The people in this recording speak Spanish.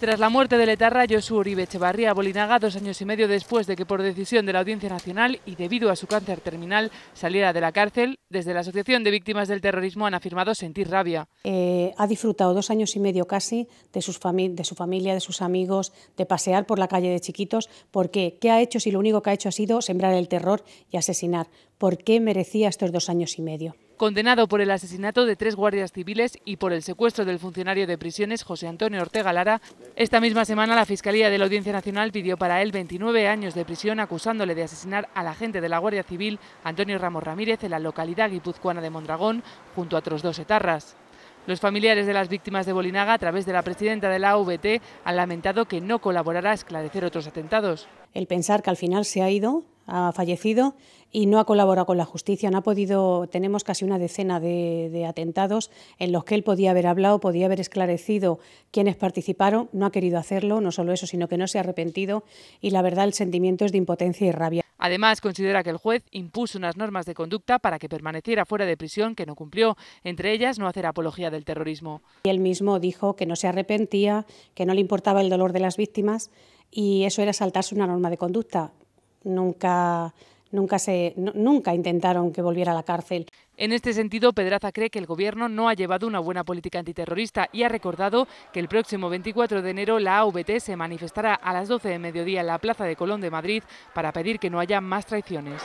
Tras la muerte de Letarra, Josu Uribe Echevarría Bolinaga, dos años y medio después de que por decisión de la Audiencia Nacional y debido a su cáncer terminal saliera de la cárcel, desde la Asociación de Víctimas del Terrorismo han afirmado sentir rabia. Eh, ha disfrutado dos años y medio casi de, de su familia, de sus amigos, de pasear por la calle de chiquitos. ¿Por qué? ¿Qué ha hecho si lo único que ha hecho ha sido sembrar el terror y asesinar? ¿Por qué merecía estos dos años y medio? condenado por el asesinato de tres guardias civiles y por el secuestro del funcionario de prisiones José Antonio Ortega Lara. Esta misma semana la Fiscalía de la Audiencia Nacional pidió para él 29 años de prisión acusándole de asesinar al agente de la Guardia Civil Antonio Ramos Ramírez en la localidad guipuzcoana de Mondragón junto a otros dos etarras. Los familiares de las víctimas de Bolinaga, a través de la presidenta de la AVT, han lamentado que no colaborará a esclarecer otros atentados. El pensar que al final se ha ido ha fallecido y no ha colaborado con la justicia. No ha podido, tenemos casi una decena de, atentados en los que él podía haber hablado, podía haber esclarecido quiénes participaron, no ha querido hacerlo, no solo eso, sino que no se ha arrepentido y la verdad el sentimiento es de impotencia y rabia. Además, considera que el juez impuso unas normas de conducta para que permaneciera fuera de prisión que no cumplió, entre ellas no hacer apología del terrorismo. Y él mismo dijo que no se arrepentía, que no le importaba el dolor de las víctimas y eso era saltarse una norma de conducta nunca, se, nunca intentaron que volviera a la cárcel. En este sentido, Pedraza cree que el Gobierno no ha llevado una buena política antiterrorista y ha recordado que el próximo 24 de enero la AVT se manifestará a las 12 de mediodía en la Plaza de Colón de Madrid para pedir que no haya más traiciones.